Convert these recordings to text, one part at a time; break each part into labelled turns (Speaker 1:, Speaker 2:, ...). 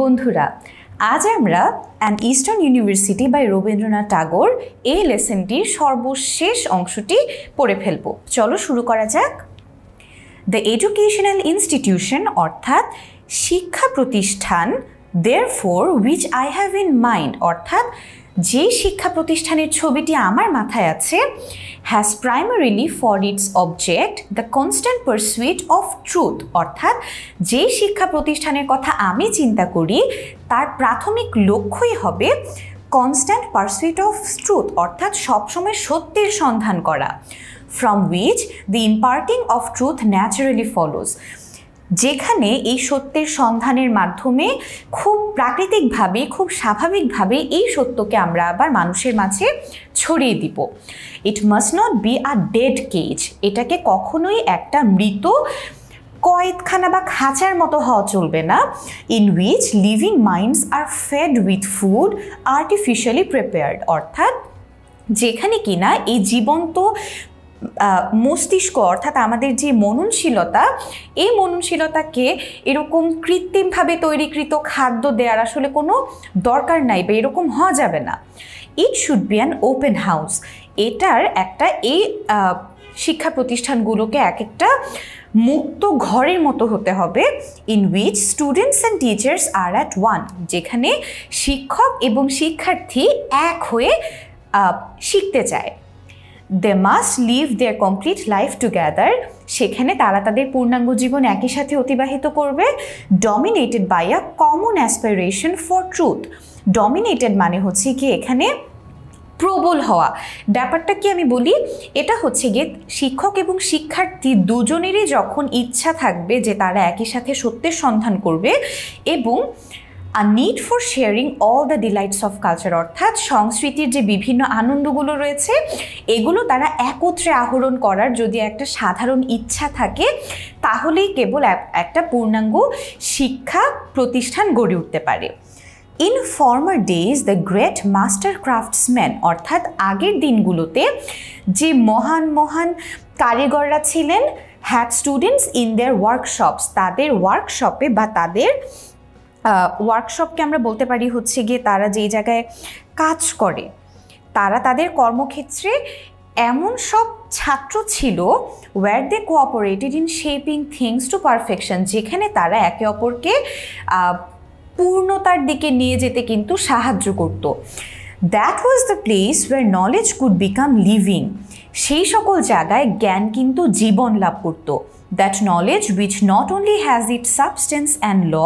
Speaker 1: বন্ধুরা আজ আমরা an eastern university by Rabindranath Tagore এই লেসেনটির সর্বশেষ অংশটি পড়ে ফেলব চলো শুরু করা যাক দ্য এডুকেশনাল ইনস্টিটিউশন অর্থাৎ শিক্ষা প্রতিষ্ঠান therefore which I have in mind অর্থাৎ যে শিক্ষা প্রতিষ্ঠানের ছবিটি আমার মাথায় আছে has primarily for its object the constant pursuit of truth অর্থাৎ যে শিক্ষা প্রতিষ্ঠানের কথা আমি চিন্তা করি তার প্রাথমিক লক্ষ্যই হবে কনস্ট্যান্ট পারসুইট অফ ট্রুথ অর্থাৎ সবসময় সত্যের সন্ধান করা from which the imparting of truth naturally follows যেখানে এই সত্যের সন্ধানের মাধ্যমে খুব প্রাকৃতিকভাবে খুব স্বাভাবিকভাবে এই সত্যকে আমরা আবার মানুষের মাঝে ছড়িয়ে দিব it must not be a dead cage এটাকে কখনোই একটা মৃত কয়েদখানা বা খাঁচার মতো হওয়া চলবে না in which living minds are fed with food artificially prepared অর্থাৎ যেখানে কিনা এই জীবন্ত মস্তিষ্ক অর্থাৎ আমাদের যে মননশীলতা এই মননশীলতাকে এরকম কৃত্রিমভাবে তৈরিকৃত খাদ্য দেওয়ার আসলে কোনো দরকার নাই বা এরকম হওয়া যাবে না it should be an open house এটার একটা এই শিক্ষা প্রতিষ্ঠানগুলোকে এক একটা মুক্ত ঘরের মতো হতে হবে in which students and teachers are at one যেখানে শিক্ষক এবং শিক্ষার্থী এক হয়ে শিখতে চায় they must live their complete life together সেখানে তারা তাদের পূর্ণাঙ্গ জীবন একই সাথে অতিবাহিত করবে dominated by a common aspiration for truth dominated মানে হচ্ছে কি এখানে প্রবল হওয়া ব্যাপারটা কি আমি বলি এটা হচ্ছে গিয়ে শিক্ষক এবং শিক্ষার্থী দুজনেরই যখন ইচ্ছা থাকবে যে তারা একই সাথে সত্যের সন্ধান করবে এবং a need for sharing all the delights of culture অর্থাৎ সংস্কৃতির যে বিভিন্ন আনন্দগুলো রয়েছে এগুলো তারা একত্রে আহরণ করার যদি একটা সাধারণ ইচ্ছা থাকে তাহলেই কেবল একটা পূর্ণাঙ্গ শিক্ষা প্রতিষ্ঠান গড়ে উঠতে পারে in former days the great master craftsman অর্থাৎ আগের দিনগুলোতে যে মহান মহান কারিগররা ছিলেন had students in their workshops তাদের ওয়ার্কশপে বা তাদের ওয়ার্কশপকে আমরা বলতে পারি হচ্ছে গিয়ে তারা যেই জায়গায় কাজ করে তারা তাদের কর্মক্ষেত্রে এমন সব ছাত্র ছিল where they cooperated in shaping things to perfection যেখানে তারা একে অপরকে পূর্ণতার দিকে নিয়ে যেতে কিন্তু সাহায্য করত that was the place where knowledge could become living সেই সকল জায়গায় জ্ঞান কিন্তু জীবন লাভ করতো that knowledge which not only has its substance and law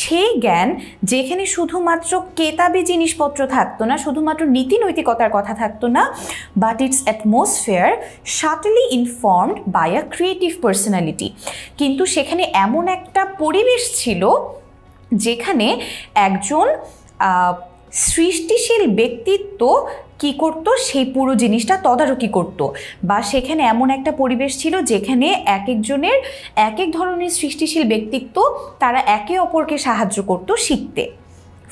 Speaker 1: সেই জ্ঞান যেখানে শুধুমাত্র কেতাবি জিনিসপত্র থাকতো না শুধুমাত্র নীতি নৈতিকতার কথা থাকতো না but its atmosphere subtly informed by a creative personality কিন্তু সেখানে এমন একটা পরিবেশ ছিল যেখানে একজন সৃষ্টিশীল ব্যক্তিত্ব কি করত সেই পুরো জিনিসটা তদারকি করত বা সেখানে এমন একটা পরিবেশ ছিল যেখানে এক একজনের এক এক ধরনের সৃষ্টিশীল ব্যক্তিত্ব তারা একে অপরকে সাহায্য করত শিখতে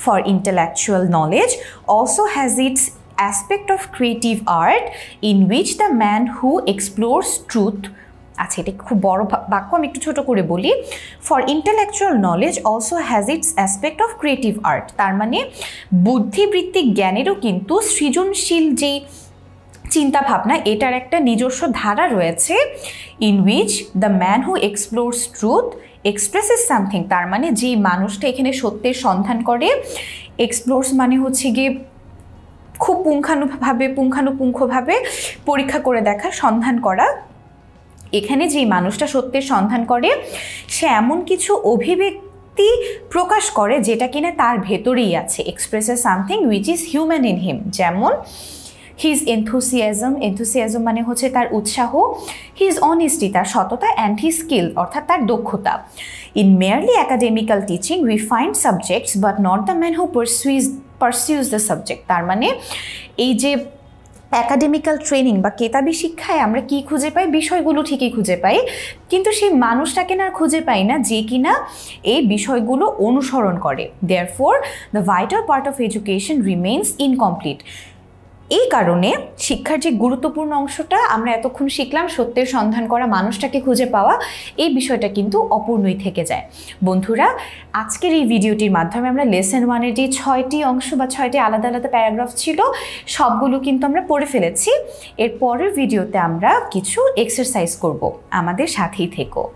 Speaker 1: for intellectual knowledge also has its aspect of creative art in which the man who explores truth আচ্ছা এটা খুব বড় বাক্য আমি একটু ছোট করে বলি for intellectual knowledge also has its aspect of creative art তার মানে বুদ্ধিবৃত্তিক জ্ঞানেরও কিন্তু সৃজনশীল যেই চিন্তা ভাবনা এটার একটা নিজস্ব ধারা রয়েছে in which the man who explores truth expresses something তার মানে যে মানুষটা এখানে সত্যের সন্ধান করে এক্সপ্লোরস মানে হচ্ছে গিয়ে খুব পুঙ্খানুভাবে পুঙ্খানুপুঙ্খভাবে পরীক্ষা করে দেখা সন্ধান করা এখানে যেই মানুষটা সত্যের সন্ধান করে সে এমন কিছু অভিব্যক্তি প্রকাশ করে যেটা কিনা তার ভেতরেই আছে expresses something which is human in him যেমন হিজ এনথুসিয়াজম এনথুসিয়াজম মানে হচ্ছে তার উৎসাহ হিজ অনেস্টি তার সততা অ্যান্ড হি স্কিল অর্থাৎ তার দক্ষতা in merely academical teaching we find subjects but not the man who pursues pursues the subject তার মানে এই যে অ্যাকাডেমিক্যাল ট্রেনিং বা কেতাবি শিক্ষায় আমরা কি খুঁজে পাই বিষয়গুলো ঠিকই খুঁজে পাই কিন্তু সেই মানুষটাকে না খুঁজে পাই না যে কিনা এই বিষয়গুলো অনুসরণ করে therefore the vital part of education remains incomplete এই কারণে শিক্ষার যে গুরুত্বপূর্ণ অংশটা আমরা এতক্ষণ শিখলাম সত্যের সন্ধান করা মানুষটাকে খুঁজে পাওয়া এই বিষয়টা কিন্তু অপূর্ণই থেকে যায় বন্ধুরা আজকের এই ভিডিওটির মাধ্যমে আমরা লেসন ওয়ানের যে ছয়টি অংশ বা ছয়টি আলাদা আলাদা প্যারাগ্রাফ ছিল সবগুলো কিন্তু আমরা পড়ে ফেলেছি এর পরের ভিডিওতে আমরা কিছু এক্সারসাইজ করব আমাদের সাথেই থেকো